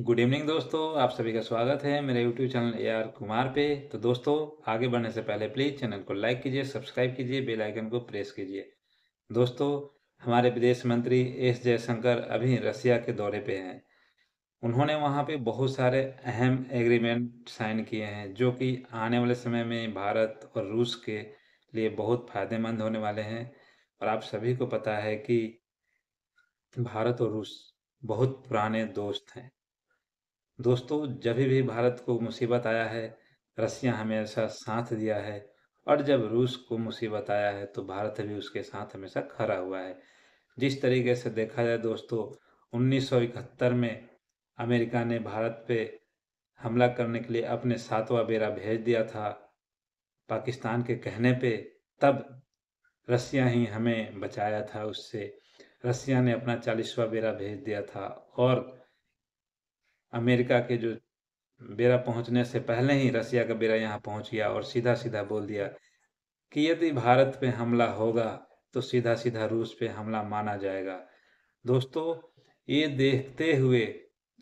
good evening दोस्तों आप सभी का स्वागत है मेरे YouTube channel A R Kumar पे तो दोस्तों आगे बढ़ने से पहले प्लीज़ चैनल को लाइक कीजिए सब्सक्राइब कीजिए बेल आइकन को प्रेस कीजिए दोस्तों हमारे विदेश मंत्री एस जयशंकर अभी रसिया के दौरे पे हैं उन्होंने वहाँ पे बहुत सारे अहम एग्रीमेंट साइन किए हैं जो कि आने वाले समय में भारत और रूस के लिए बहुत फायदेमंद होने वाले हैं और आप सभी को पता है कि भारत और रूस बहुत पुराने दोस्त हैं दोस्तों जब भी भारत को मुसीबत आया है रसिया हमेशा साथ दिया है और जब रूस को मुसीबत आया है तो भारत भी उसके साथ हमेशा खड़ा हुआ है जिस तरीके से देखा जाए दोस्तों उन्नीस में अमेरिका ने भारत पे हमला करने के लिए अपने सातवां बेरा भेज दिया था पाकिस्तान के कहने पे तब रसिया ही हमें बचाया था उससे रसिया ने अपना चालीसवा बेरा भेज दिया था और अमेरिका के जो बेरा पहुंचने से पहले ही रसिया का बेरा यहाँ पहुंच गया और सीधा सीधा बोल दिया कि यदि भारत पे हमला होगा तो सीधा सीधा रूस पे हमला माना जाएगा दोस्तों ये देखते हुए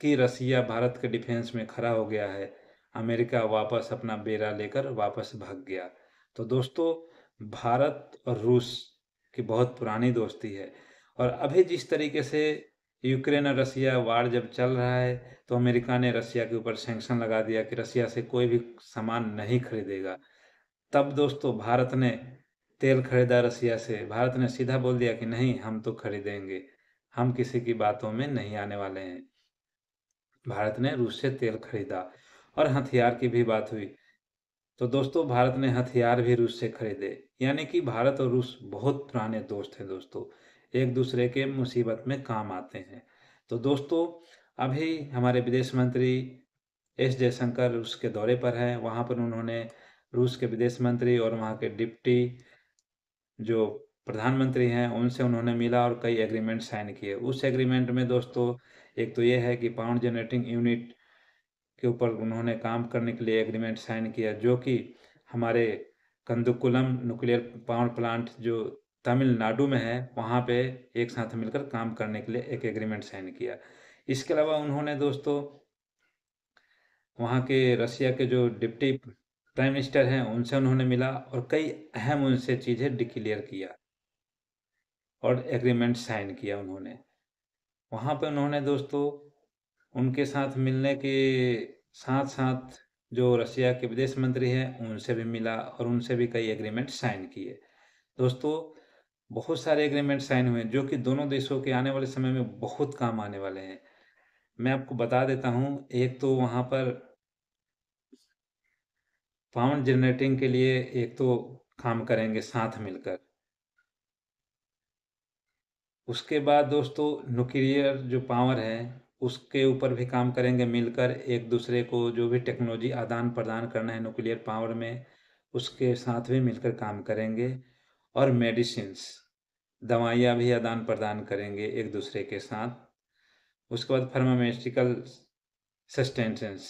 कि रसिया भारत के डिफेंस में खड़ा हो गया है अमेरिका वापस अपना बेरा लेकर वापस भाग गया तो दोस्तों भारत और रूस की बहुत पुरानी दोस्ती है और अभी जिस तरीके से यूक्रेन और रसिया वार जब चल रहा है तो अमेरिका ने रसिया के ऊपर सेंक्शन लगा दिया कि रसिया से कोई भी सामान नहीं खरीदेगा तब दोस्तों भारत ने तेल खरीदा रसिया से भारत ने सीधा बोल दिया कि नहीं हम तो खरीदेंगे हम किसी की बातों में नहीं आने वाले हैं भारत ने रूस से तेल खरीदा और हथियार की भी बात हुई तो दोस्तों भारत ने हथियार भी रूस से खरीदे यानी कि भारत और रूस बहुत पुराने दोस्त हैं दोस्तों एक दूसरे के मुसीबत में काम आते हैं तो दोस्तों अभी हमारे विदेश मंत्री एस जयशंकर रूस के दौरे पर हैं वहाँ पर उन्होंने रूस के विदेश मंत्री और वहाँ के डिप्टी जो प्रधानमंत्री हैं उनसे उन्होंने मिला और कई एग्रीमेंट साइन किए उस एग्रीमेंट में दोस्तों एक तो ये है कि पावर जनरेटिंग यूनिट के ऊपर उन्होंने काम करने के लिए एग्रीमेंट साइन किया जो कि हमारे कंदुकुलम न्यूक्लियर पावर प्लांट जो तमिलनाडु में है वहाँ पे एक साथ मिलकर काम करने के लिए एक एग्रीमेंट साइन किया इसके अलावा उन्होंने दोस्तों वहाँ के रसिया के जो डिप्टी प्राइम मिनिस्टर हैं उनसे उन्होंने मिला और कई अहम उनसे चीज़ें डिक्लेयर किया और एग्रीमेंट साइन किया उन्होंने वहाँ पे उन्होंने दोस्तों उनके साथ मिलने के साथ साथ जो रसिया के विदेश मंत्री हैं उनसे भी मिला और उनसे भी कई एग्रीमेंट साइन किए दोस्तों बहुत सारे एग्रीमेंट साइन हुए जो कि दोनों देशों के आने वाले समय में बहुत काम आने वाले हैं मैं आपको बता देता हूं एक तो वहां पर पाउंड जनरेटिंग के लिए एक तो काम करेंगे साथ मिलकर उसके बाद दोस्तों न्यूक्लियर जो पावर है उसके ऊपर भी काम करेंगे मिलकर एक दूसरे को जो भी टेक्नोलॉजी आदान प्रदान करना है न्यूक्लियर पावर में उसके साथ भी मिलकर काम करेंगे और मेडिसिन्स दवाइयाँ भी आदान प्रदान करेंगे एक दूसरे के साथ उसके बाद फार्मामेटिकल सस्टेंसेंस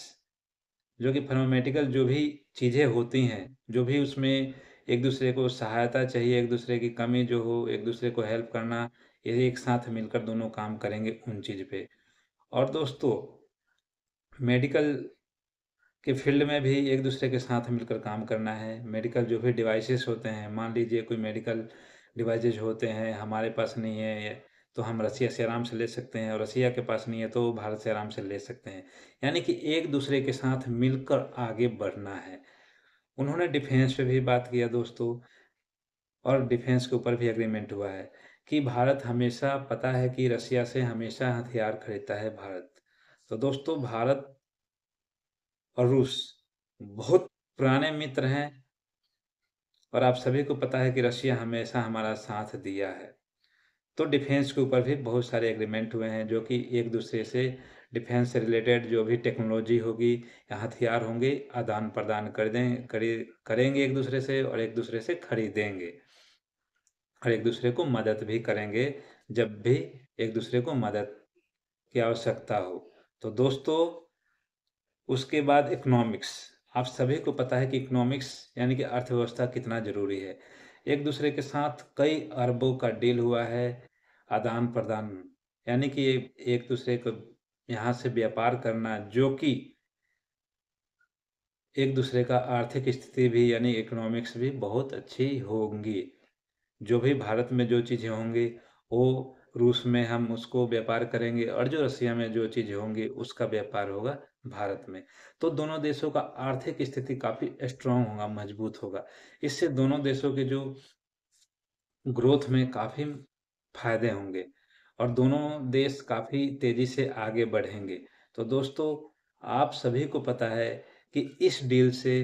जो कि फार्मामेटिकल जो भी चीज़ें होती हैं जो भी उसमें एक दूसरे को सहायता चाहिए एक दूसरे की कमी जो हो एक दूसरे को हेल्प करना ये एक साथ मिलकर दोनों काम करेंगे उन चीज़ पे और दोस्तों मेडिकल के फील्ड में भी एक दूसरे के साथ मिलकर काम करना है मेडिकल जो भी डिवाइसेस होते हैं मान लीजिए कोई मेडिकल डिवाइसेस होते हैं हमारे पास नहीं है तो हम रसिया से आराम से ले सकते हैं और रसिया के पास नहीं है तो भारत से आराम से ले सकते हैं यानी कि एक दूसरे के साथ मिलकर आगे बढ़ना है उन्होंने डिफेंस पे भी बात किया दोस्तों और डिफेंस के ऊपर भी एग्रीमेंट हुआ है कि भारत हमेशा पता है कि रसिया से हमेशा हथियार खरीदता है भारत तो दोस्तों भारत और रूस बहुत पुराने मित्र हैं और आप सभी को पता है कि रशिया हमेशा हमारा साथ दिया है तो डिफेंस के ऊपर भी बहुत सारे एग्रीमेंट हुए हैं जो कि एक दूसरे से डिफेंस से रिलेटेड जो भी टेक्नोलॉजी होगी या हथियार होंगे आदान प्रदान कर दें करेंगे एक दूसरे से और एक दूसरे से खरीदेंगे और एक दूसरे को मदद भी करेंगे जब भी एक दूसरे को मदद की आवश्यकता हो तो दोस्तों उसके बाद इकोनॉमिक्स आप सभी को पता है कि इकोनॉमिक्स यानी कि अर्थव्यवस्था कितना ज़रूरी है एक दूसरे के साथ कई अरबों का डील हुआ है आदान प्रदान यानी कि एक दूसरे को यहाँ से व्यापार करना जो कि एक दूसरे का आर्थिक स्थिति भी यानी इकोनॉमिक्स भी बहुत अच्छी होंगी जो भी भारत में जो चीज़ें होंगी वो रूस में हम उसको व्यापार करेंगे और जो रसिया में जो चीज़ें होंगी उसका व्यापार होगा भारत में तो दोनों देशों का आर्थिक स्थिति काफ़ी स्ट्रांग होगा मजबूत होगा इससे दोनों देशों के जो ग्रोथ में काफ़ी फायदे होंगे और दोनों देश काफ़ी तेज़ी से आगे बढ़ेंगे तो दोस्तों आप सभी को पता है कि इस डील से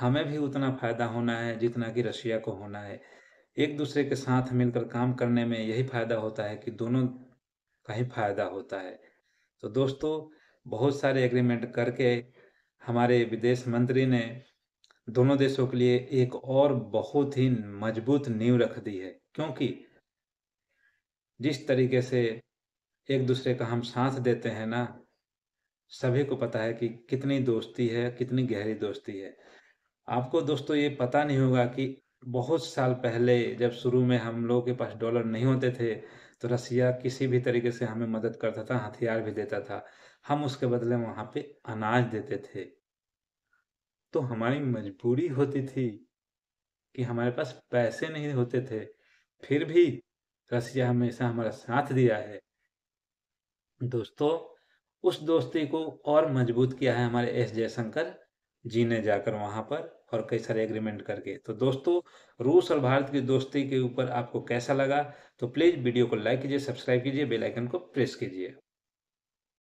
हमें भी उतना फ़ायदा होना है जितना कि रशिया को होना है एक दूसरे के साथ मिलकर काम करने में यही फायदा होता है कि दोनों का ही फायदा होता है तो दोस्तों बहुत सारे एग्रीमेंट करके हमारे विदेश मंत्री ने दोनों देशों के लिए एक और बहुत ही मजबूत नींव रख दी है क्योंकि जिस तरीके से एक दूसरे का हम साथ देते हैं ना सभी को पता है कि कितनी दोस्ती है कितनी गहरी दोस्ती है आपको दोस्तों ये पता नहीं होगा कि बहुत साल पहले जब शुरू में हम लोगों के पास डॉलर नहीं होते थे तो रसिया किसी भी तरीके से हमें मदद करता था हथियार भी देता था हम उसके बदले वहां पे अनाज देते थे तो हमारी मजबूरी होती थी कि हमारे पास पैसे नहीं होते थे फिर भी रसिया हमेशा हमारा साथ दिया है दोस्तों उस दोस्ती को और मजबूत किया है हमारे एस जयशंकर जीने जाकर वहां पर और कई सारे एग्रीमेंट करके तो दोस्तों रूस और भारत की दोस्ती के ऊपर आपको कैसा लगा तो प्लीज़ वीडियो को लाइक कीजिए सब्सक्राइब कीजिए बेल आइकन को प्रेस कीजिए